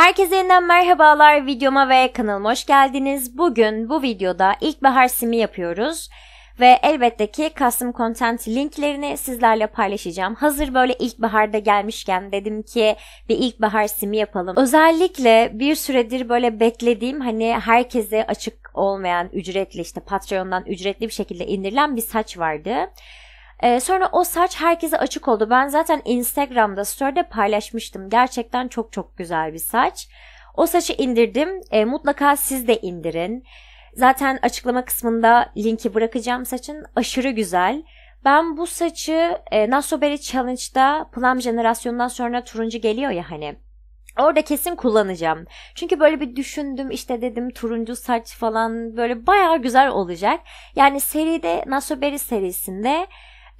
Herkese yeniden merhabalar videoma ve kanalıma hoş geldiniz. Bugün bu videoda ilkbahar simi yapıyoruz ve elbette ki custom content linklerini sizlerle paylaşacağım. Hazır böyle ilkbaharda gelmişken dedim ki bir ilkbahar simi yapalım. Özellikle bir süredir böyle beklediğim hani herkese açık olmayan ücretli işte Patreon'dan ücretli bir şekilde indirilen bir saç vardı. Ee, sonra o saç herkese açık oldu. Ben zaten Instagram'da story'de paylaşmıştım. Gerçekten çok çok güzel bir saç. O saçı indirdim. Ee, mutlaka siz de indirin. Zaten açıklama kısmında linki bırakacağım saçın. Aşırı güzel. Ben bu saçı e, Nasoberi Challenge'da Plum jenerasyonundan sonra turuncu geliyor ya hani. Orada kesin kullanacağım. Çünkü böyle bir düşündüm işte dedim turuncu saç falan böyle bayağı güzel olacak. Yani seride Nasoberi serisinde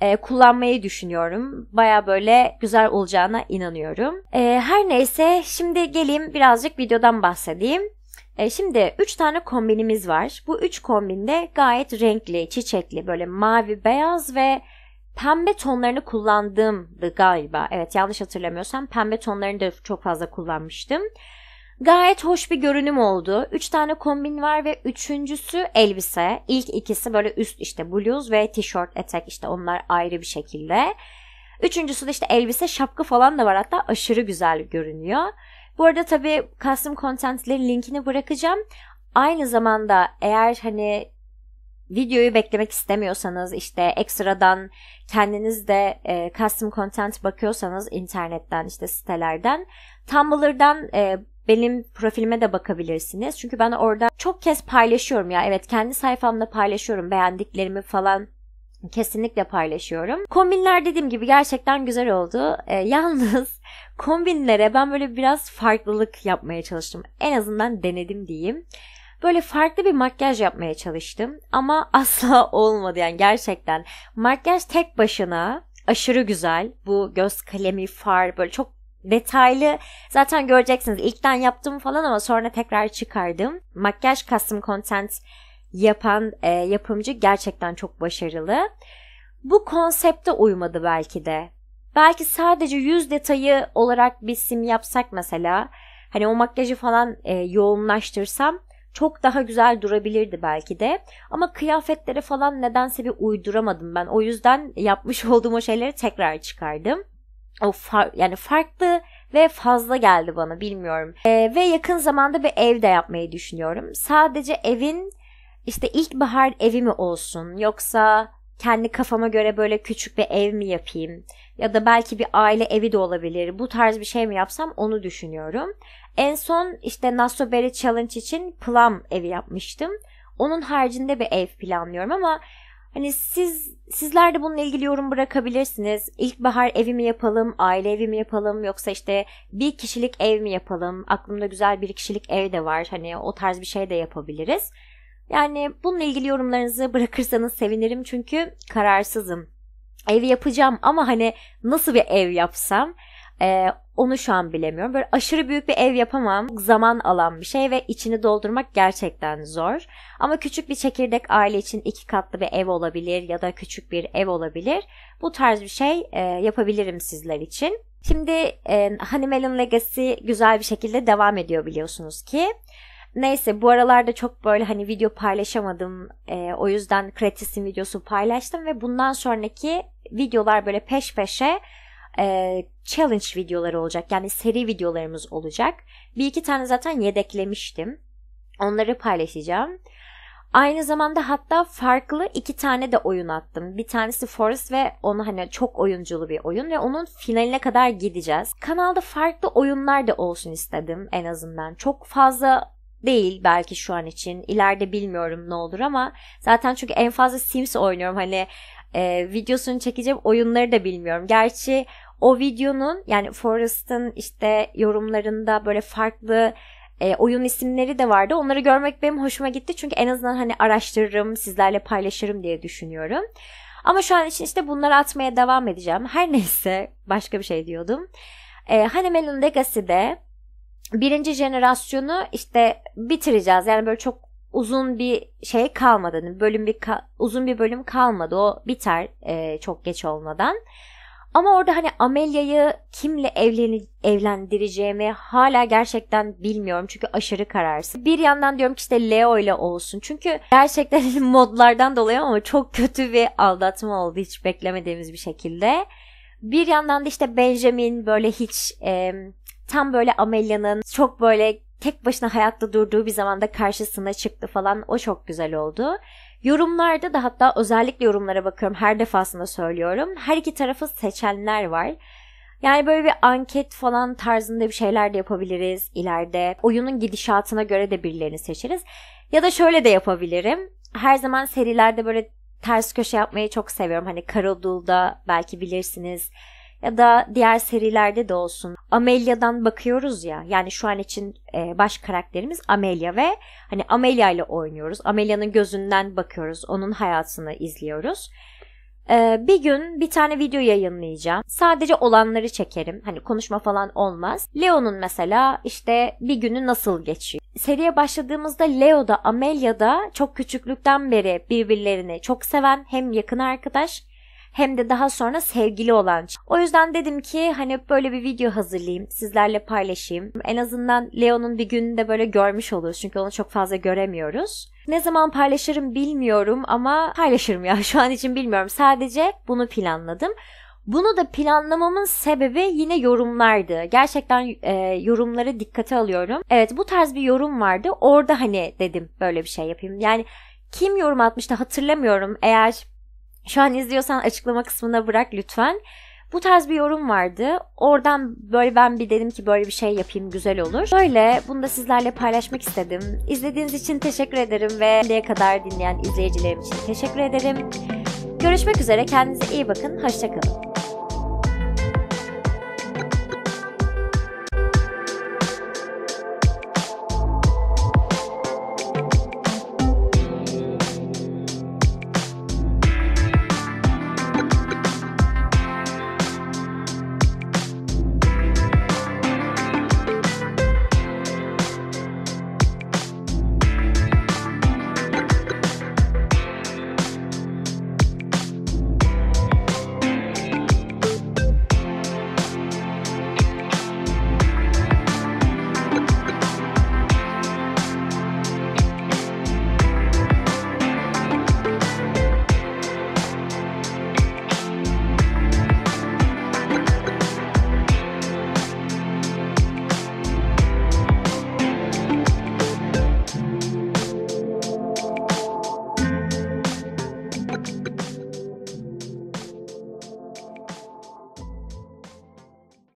e, kullanmayı düşünüyorum. Baya böyle güzel olacağına inanıyorum. E, her neyse şimdi geleyim birazcık videodan bahsedeyim. E, şimdi 3 tane kombinimiz var. Bu 3 kombinde gayet renkli, çiçekli böyle mavi, beyaz ve pembe tonlarını kullandımdı galiba. Evet yanlış hatırlamıyorsam pembe tonlarını da çok fazla kullanmıştım. Gayet hoş bir görünüm oldu. Üç tane kombin var ve üçüncüsü elbise. İlk ikisi böyle üst işte bluz ve tişört etek işte onlar ayrı bir şekilde. Üçüncüsü de işte elbise şapka falan da var hatta aşırı güzel görünüyor. Bu arada tabii custom contentlerin linkini bırakacağım. Aynı zamanda eğer hani videoyu beklemek istemiyorsanız işte ekstradan kendiniz de e, custom content bakıyorsanız internetten işte sitelerden Tumblr'dan e, benim profilime de bakabilirsiniz. Çünkü ben orada çok kez paylaşıyorum ya. Evet kendi sayfamda paylaşıyorum beğendiklerimi falan kesinlikle paylaşıyorum. Kombinler dediğim gibi gerçekten güzel oldu. E, yalnız kombinlere ben böyle biraz farklılık yapmaya çalıştım. En azından denedim diyeyim. Böyle farklı bir makyaj yapmaya çalıştım ama asla olmadı yani gerçekten. Makyaj tek başına aşırı güzel. Bu göz kalemi, far böyle çok detaylı zaten göreceksiniz. ilkten yaptım falan ama sonra tekrar çıkardım. Makyaj custom content yapan e, yapımcı gerçekten çok başarılı. Bu konsepte uymadı belki de. Belki sadece yüz detayı olarak bir sim yapsak mesela. Hani o makyajı falan e, yoğunlaştırsam çok daha güzel durabilirdi belki de. Ama kıyafetleri falan nedense bir uyduramadım ben. O yüzden yapmış olduğum o şeyleri tekrar çıkardım o far, yani farklı ve fazla geldi bana bilmiyorum. E, ve yakın zamanda bir ev de yapmayı düşünüyorum. Sadece evin işte ilkbahar evi mi olsun yoksa kendi kafama göre böyle küçük bir ev mi yapayım ya da belki bir aile evi de olabilir. Bu tarz bir şey mi yapsam onu düşünüyorum. En son işte Nasso Berry Challenge için plum evi yapmıştım. Onun haricinde bir ev planlıyorum ama Hani siz sizler de bununla ilgili yorum bırakabilirsiniz. İlkbahar evi mi yapalım, aile evi mi yapalım yoksa işte bir kişilik ev mi yapalım? Aklımda güzel bir kişilik ev de var. Hani o tarz bir şey de yapabiliriz. Yani bununla ilgili yorumlarınızı bırakırsanız sevinirim çünkü kararsızım. Ev yapacağım ama hani nasıl bir ev yapsam? Ee, onu şu an bilemiyorum. Böyle aşırı büyük bir ev yapamam. Zaman alan bir şey ve içini doldurmak gerçekten zor. Ama küçük bir çekirdek aile için iki katlı bir ev olabilir ya da küçük bir ev olabilir. Bu tarz bir şey e, yapabilirim sizler için. Şimdi e, Honeymoon Legacy güzel bir şekilde devam ediyor biliyorsunuz ki. Neyse bu aralarda çok böyle hani video paylaşamadım. E, o yüzden Kratis'in videosu paylaştım ve bundan sonraki videolar böyle peş peşe e, challenge videoları olacak. Yani seri videolarımız olacak. Bir iki tane zaten yedeklemiştim. Onları paylaşacağım. Aynı zamanda hatta farklı iki tane de oyun attım. Bir tanesi Forest ve onu hani çok oyunculu bir oyun ve onun finaline kadar gideceğiz. Kanalda farklı oyunlar da olsun istedim en azından. Çok fazla değil belki şu an için. İleride bilmiyorum ne olur ama zaten çünkü en fazla Sims oynuyorum. Hani e, videosunu çekeceğim oyunları da bilmiyorum. Gerçi o videonun yani Forrest'ın işte yorumlarında böyle farklı e, oyun isimleri de vardı. Onları görmek benim hoşuma gitti. Çünkü en azından hani araştırırım, sizlerle paylaşırım diye düşünüyorum. Ama şu an için işte bunları atmaya devam edeceğim. Her neyse başka bir şey diyordum. E, Hanemel'in Legacy'de birinci jenerasyonu işte bitireceğiz. Yani böyle çok uzun bir şey kalmadı. Yani bölüm bir ka- uzun bir bölüm kalmadı. O biter e, çok geç olmadan. Ama orada hani Amelia'yı kimle evleni, evlendireceğimi hala gerçekten bilmiyorum. Çünkü aşırı kararsız. Bir yandan diyorum ki işte Leo ile olsun. Çünkü gerçekten modlardan dolayı ama çok kötü bir aldatma oldu hiç beklemediğimiz bir şekilde. Bir yandan da işte Benjamin böyle hiç e, tam böyle Amelia'nın çok böyle tek başına hayatta durduğu bir zamanda karşısına çıktı falan o çok güzel oldu. Yorumlarda da hatta özellikle yorumlara bakıyorum her defasında söylüyorum. Her iki tarafı seçenler var. Yani böyle bir anket falan tarzında bir şeyler de yapabiliriz ileride. Oyunun gidişatına göre de birilerini seçeriz. Ya da şöyle de yapabilirim. Her zaman serilerde böyle ters köşe yapmayı çok seviyorum. Hani Karadul'da belki bilirsiniz ya da diğer serilerde de olsun. Amelia'dan bakıyoruz ya yani şu an için e, baş karakterimiz Amelia ve hani Amelia ile oynuyoruz. Amelia'nın gözünden bakıyoruz. Onun hayatını izliyoruz. Ee, bir gün bir tane video yayınlayacağım. Sadece olanları çekerim. Hani konuşma falan olmaz. Leo'nun mesela işte bir günü nasıl geçiyor? Seriye başladığımızda Leo da Amelia da çok küçüklükten beri birbirlerini çok seven hem yakın arkadaş hem de daha sonra sevgili olan. O yüzden dedim ki hani böyle bir video hazırlayayım. Sizlerle paylaşayım. En azından Leo'nun bir gününde böyle görmüş oluruz. Çünkü onu çok fazla göremiyoruz. Ne zaman paylaşırım bilmiyorum ama paylaşırım ya şu an için bilmiyorum. Sadece bunu planladım. Bunu da planlamamın sebebi yine yorumlardı. Gerçekten e, yorumları dikkate alıyorum. Evet bu tarz bir yorum vardı. Orada hani dedim böyle bir şey yapayım. Yani kim yorum atmıştı hatırlamıyorum. Eğer şu an izliyorsan açıklama kısmına bırak lütfen. Bu tarz bir yorum vardı. Oradan böyle ben bir dedim ki böyle bir şey yapayım güzel olur. Böyle bunu da sizlerle paylaşmak istedim. İzlediğiniz için teşekkür ederim ve buraya kadar dinleyen izleyicilerim için teşekkür ederim. Görüşmek üzere kendinize iyi bakın. Hoşçakalın.